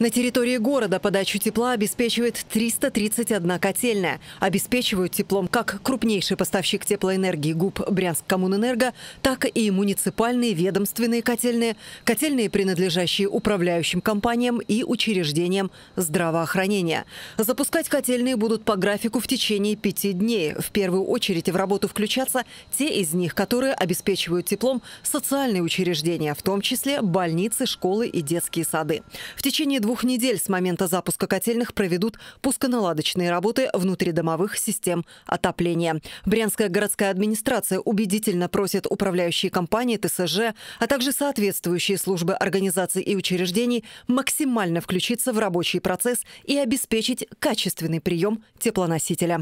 На территории города подачу тепла обеспечивает 331 котельная. Обеспечивают теплом как крупнейший поставщик теплоэнергии ГУП «Брянск Коммунэнерго», так и муниципальные ведомственные котельные, котельные, принадлежащие управляющим компаниям и учреждениям здравоохранения. Запускать котельные будут по графику в течение пяти дней. В первую очередь в работу включатся те из них, которые обеспечивают теплом социальные учреждения, в том числе больницы, школы и детские сады. В течение двух недель с момента запуска котельных проведут пусконаладочные работы внутридомовых систем отопления. Брянская городская администрация убедительно просит управляющие компании ТСЖ, а также соответствующие службы организаций и учреждений максимально включиться в рабочий процесс и обеспечить качественный прием теплоносителя.